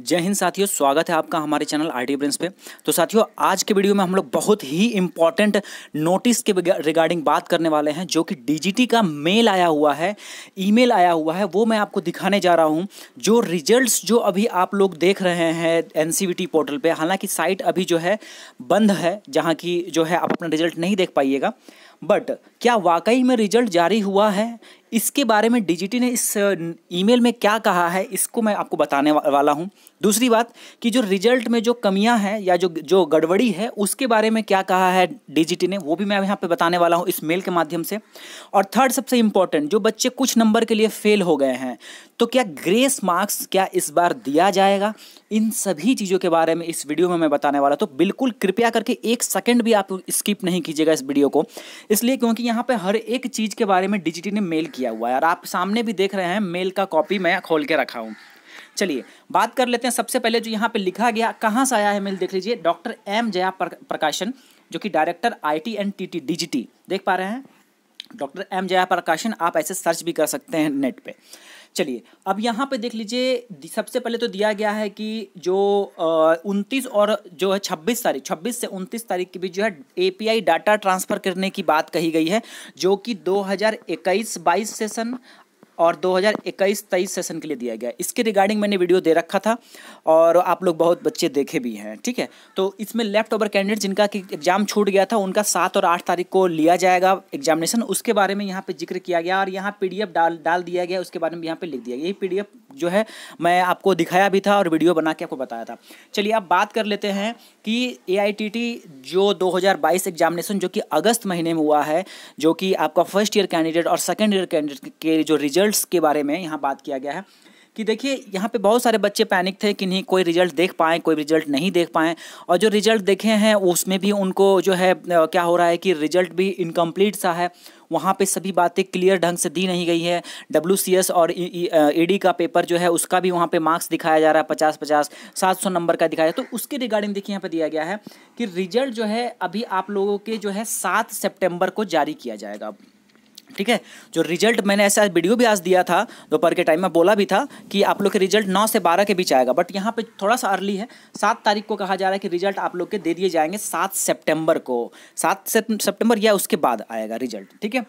जय हिंद साथियों स्वागत है आपका हमारे चैनल आर टी ब्रेंस पे तो साथियों आज के वीडियो में हम लोग बहुत ही इंपॉर्टेंट नोटिस के रिगार्डिंग बात करने वाले हैं जो कि डीजीटी का मेल आया हुआ है ईमेल आया हुआ है वो मैं आपको दिखाने जा रहा हूँ जो रिजल्ट्स जो अभी आप लोग देख रहे हैं एन पोर्टल पर हालाँकि साइट अभी जो है बंद है जहाँ की जो है आप अपना रिजल्ट नहीं देख पाइएगा बट क्या वाकई में रिजल्ट जारी हुआ है इसके बारे में डीजीटी ने इस ईमेल में क्या कहा है इसको मैं आपको बताने वाला हूँ दूसरी बात कि जो रिजल्ट में जो कमियां हैं या जो जो गड़बड़ी है उसके बारे में क्या कहा है डीजीटी ने वो भी मैं यहाँ पे बताने वाला हूँ इस मेल के माध्यम से और थर्ड सबसे इम्पॉर्टेंट जो बच्चे कुछ नंबर के लिए फेल हो गए हैं तो क्या ग्रेस मार्क्स क्या इस बार दिया जाएगा इन सभी चीज़ों के बारे में इस वीडियो में मैं बताने वाला तो बिल्कुल कृपया करके एक सेकेंड भी आप स्किप नहीं कीजिएगा इस वीडियो को इसलिए क्योंकि यहाँ पर हर एक चीज़ के बारे में डिजिटी ने मेल किया किया हुआ है और आप सामने भी देख रहे हैं मेल का कॉपी मैं खोल के रखा हूँ चलिए बात कर लेते हैं सबसे पहले जो यहाँ पे लिखा गया कहाँ से आया है मेल देख लीजिए डॉक्टर एम जया प्रकाशन जो कि director IT and TT DGT देख पा रहे हैं डॉक्टर एम जया प्रकाशन आप ऐसे सर्च भी कर सकते हैं नेट पे चलिए अब यहाँ पे देख लीजिए सबसे पहले तो दिया गया है कि जो उनतीस और जो है छब्बीस तारीख छब्बीस से उनतीस तारीख के बीच जो है एपीआई डाटा ट्रांसफ़र करने की बात कही गई है जो कि 2021-22 सेशन और 2021-23 सेशन के लिए दिया गया इसके रिगार्डिंग मैंने वीडियो दे रखा था और आप लोग बहुत बच्चे देखे भी हैं ठीक है तो इसमें लेफ्ट ओवर कैंडिडेट जिनका कि एग्ज़ाम छूट गया था उनका सात और आठ तारीख को लिया जाएगा एग्जामिनेशन उसके बारे में यहाँ पे जिक्र किया गया और यहाँ पी डाल डाल दिया गया उसके बारे में यहाँ पर लिख दिया गया यही पी जो है मैं आपको दिखाया भी था और वीडियो बना के आपको बताया था चलिए आप बात कर लेते हैं कि ए जो 2022 एग्जामिनेशन जो कि अगस्त महीने में हुआ है जो कि आपका फर्स्ट ईयर कैंडिडेट और सेकेंड ईयर कैंडिडेट के जो रिजल्ट रिजल्ट्स के बारे में यहाँ बात किया गया है कि देखिए यहाँ पे बहुत सारे बच्चे पैनिक थे कि नहीं कोई रिजल्ट देख पाए कोई रिजल्ट नहीं देख पाए और जो रिजल्ट देखे हैं उसमें भी उनको जो है क्या हो रहा है कि रिजल्ट भी इनकम्प्लीट सा है वहाँ पे सभी बातें क्लियर ढंग से दी नहीं गई है डब्ल्यू सी एस और ई e, e, e का पेपर जो है उसका भी वहाँ पे मार्क्स दिखाया जा रहा है पचास पचास सात सौ नंबर का दिखाया तो उसके रिगार्डिंग देखिए यहाँ पे दिया गया है कि रिजल्ट जो है अभी आप लोगों के जो है सात सेप्टेम्बर को जारी किया जाएगा ठीक है जो रिजल्ट मैंने ऐसा वीडियो भी आज दिया था दोपहर के टाइम में बोला भी था कि आप लोग के रिजल्ट नौ से बारह के बीच आएगा बट यहाँ पे थोड़ा सा अर्ली है सात तारीख को कहा जा रहा है कि रिजल्ट आप लोग के दे दिए जाएंगे सात सितंबर को सात सितंबर या उसके बाद आएगा रिजल्ट ठीक है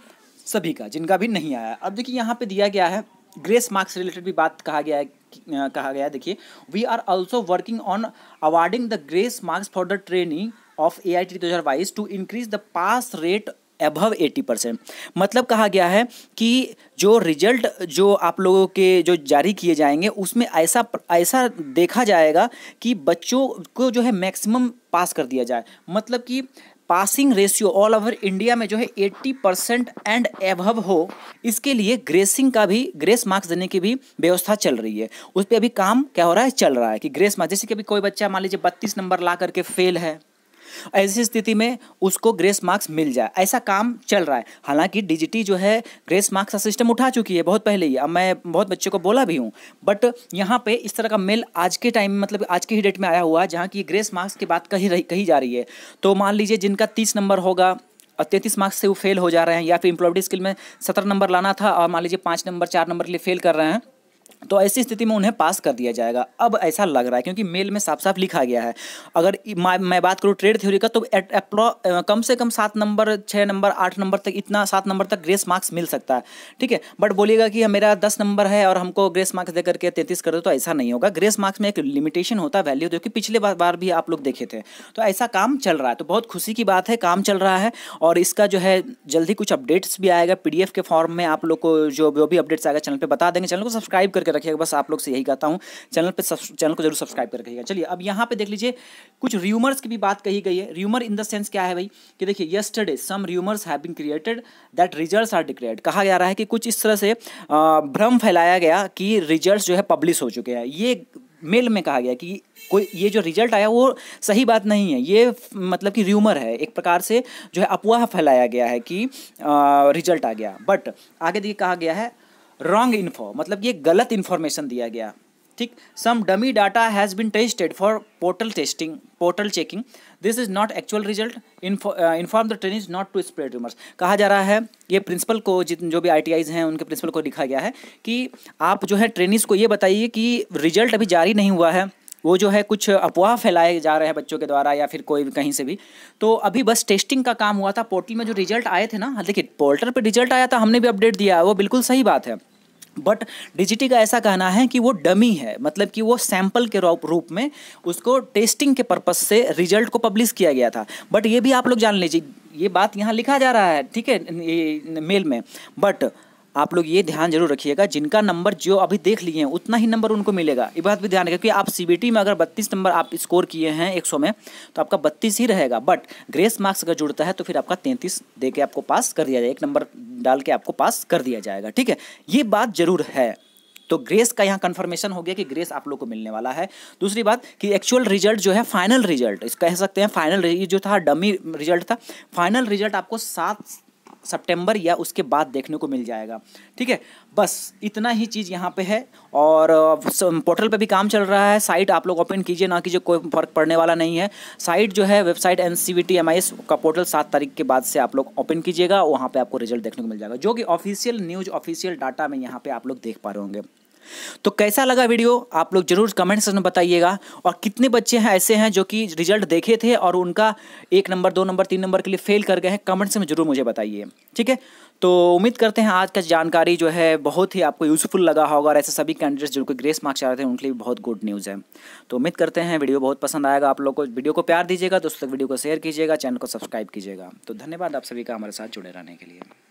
सभी का जिनका भी नहीं आया अब देखिए यहाँ पर दिया गया है ग्रेस मार्क्स रिलेटेड भी बात कहा गया है कहा गया है देखिए we are also working on awarding the grace marks for the training of A I T दो हज़ार to increase the pass rate above eighty percent मतलब कहा गया है कि जो रिजल्ट जो आप लोगों के जो जारी किए जाएंगे उसमें ऐसा ऐसा देखा जाएगा कि बच्चों को जो है मैक्सिमम पास कर दिया जाए मतलब कि passing ratio all over India में जो है एट्टी परसेंट एंड एभव हो इसके लिए ग्रेसिंग का भी ग्रेस मार्क्स देने की भी व्यवस्था चल रही है उस पर अभी काम क्या हो रहा है चल रहा है कि ग्रेस मार्क्स जैसे कि अभी कोई बच्चा मान लीजिए बत्तीस नंबर ला करके फेल है ऐसी स्थिति में उसको ग्रेस मार्क्स मिल जाए ऐसा काम चल रहा है हालांकि डीजीटी जो है ग्रेस मार्क्स का सिस्टम उठा चुकी है बहुत पहले ही अब मैं बहुत बच्चों को बोला भी हूँ बट यहाँ पे इस तरह का मेल आज के टाइम मतलब आज के ही डेट में आया हुआ है जहाँ की ग्रेस मार्क्स की बात कही रही कही जा रही है तो मान लीजिए जिनका तीस नंबर होगा और तैंतीस मार्क्स से वो फेल हो जा रहे हैं या फिर इम्प्लॉयड स्किल में सत्रह नंबर लाना था और मान लीजिए पाँच नंबर चार नंबर के लिए फेल कर रहे हैं तो ऐसी स्थिति में उन्हें पास कर दिया जाएगा अब ऐसा लग रहा है क्योंकि मेल में साफ साफ लिखा गया है अगर मैं बात करूँ ट्रेड थ्योरी का तो अप्रो कम से कम सात नंबर छः नंबर आठ नंबर तक इतना सात नंबर तक ग्रेस मार्क्स मिल सकता है ठीक है बट बोलिएगा कि मेरा दस नंबर है और हमको ग्रेस मार्क्स देकर के तैंतीस कर दो तो ऐसा नहीं होगा ग्रेस मार्क्स में एक लिमिटेशन होता है वैल्यू जो कि पिछले बार भी आप लोग देखे थे तो ऐसा काम चल रहा है तो बहुत खुशी की बात है काम चल रहा है और इसका जो है जल्दी कुछ अपडेट्स भी आएगा पी के फॉर्म में आप लोग को जो जो भी अपडेट्स आएगा चैनल पर बता देंगे चैनल को सब्सक्राइब करके कर रखिएगा बस आप लोग से यही कहता हूँ चैनल पर चैनल को जरूर सब्सक्राइब कर रखिएगा चलिए अब यहाँ पे देख लीजिए कुछ र्यूमर्स की भी बात कही गई है र्यूमर इन द सेंस क्या है भाई कि देखिए yesterday some rumours have created that result are declare कहा जा रहा है कि कुछ इस तरह से भ्रम फैलाया गया कि रिजल्ट जो है पब्लिश हो चुके हैं ये मेल में कहा गया कि कोई ये जो रिजल्ट आया वो सही बात नहीं है ये मतलब कि र्यूमर है एक प्रकार से जो है अफवाह फैलाया गया है कि रिजल्ट आ गया बट आगे देखिए कहा गया है रॉन्ग इन्फो मतलब ये गलत इन्फॉर्मेशन दिया गया ठीक some dummy data has been tested for portal testing portal checking this is not actual result inform the train is not to spread rumours कहा जा रहा है ये प्रिंसिपल को जितने जो भी आई हैं उनके प्रिंसिपल को लिखा गया है कि आप जो है ट्रेनिज को ये बताइए कि रिजल्ट अभी जारी नहीं हुआ है वो जो है कुछ अफवाह फैलाए जा रहे हैं बच्चों के द्वारा या फिर कोई भी कहीं से भी तो अभी बस टेस्टिंग का काम हुआ था पोर्टल में जो रिजल्ट आए थे ना हाँ, देखिए पोर्टल पर रिजल्ट आया था हमने भी अपडेट दिया है वो बिल्कुल सही बात है बट डिजिटी का ऐसा कहना है कि वो डमी है मतलब कि वो सैंपल के रूप में उसको टेस्टिंग के पर्पज़ से रिजल्ट को पब्लिश किया गया था बट ये भी आप लोग जान लीजिए ये बात यहाँ लिखा जा रहा है ठीक है मेल में बट आप लोग ये ध्यान जरूर रखिएगा जिनका नंबर जो अभी देख लिए हैं उतना ही नंबर उनको मिलेगा ये बात भी ध्यान रखें क्योंकि आप सी में अगर 32 नंबर आप स्कोर किए हैं 100 में तो आपका 32 ही रहेगा बट ग्रेस मार्क्स अगर जुड़ता है तो फिर आपका 33 दे के आपको पास कर दिया जाएगा एक नंबर डाल के आपको पास कर दिया जाएगा ठीक है ये बात जरूर है तो ग्रेस का यहाँ कंफर्मेशन हो गया कि ग्रेस आप लोग को मिलने वाला है दूसरी बात कि एक्चुअल रिजल्ट जो है फाइनल रिजल्ट इस कह सकते हैं फाइनल ये जो था डमी रिजल्ट था फाइनल रिजल्ट आपको सात सितंबर या उसके बाद देखने को मिल जाएगा ठीक है बस इतना ही चीज़ यहाँ पे है और पोर्टल पे भी काम चल रहा है साइट आप लोग ओपन कीजिए ना कीजिए कोई फर्क पड़ने वाला नहीं है साइट जो है website N C V T M I S का पोर्टल सात तारीख के बाद से आप लोग ओपन कीजिएगा वहाँ पर आपको रिजल्ट देखने को मिल जाएगा जो कि ऑफिशियल न्यूज़ ऑफिशियल डाटा में यहाँ पर आप लोग देख पा रहे होंगे तो कैसा लगा वीडियो आप लोग जरूर कमेंट सेक्शन में बताइएगा और कितने बच्चे हैं ऐसे हैं जो कि रिजल्ट देखे थे और उनका एक नंबर दो नंबर तीन नंबर के लिए फेल कर गए हैं कमेंट से में जरूर मुझे बताइए ठीक है तो उम्मीद करते हैं आज का जानकारी जो है बहुत ही आपको यूज़फुल लगा होगा और ऐसे सभी कैंडिडेट्स जिनको ग्रेस मार्क्स आ रहे थे उनके लिए बहुत गुड न्यूज़ है तो उम्मीद करते हैं वीडियो बहुत पसंद आएगा आप लोग को वीडियो को प्यार दीजिएगा दोस्तों तक वीडियो को शेयर कीजिएगा चैनल को सब्सक्राइब कीजिएगा तो धन्यवाद आप सभी का हमारे साथ जुड़े रहने के लिए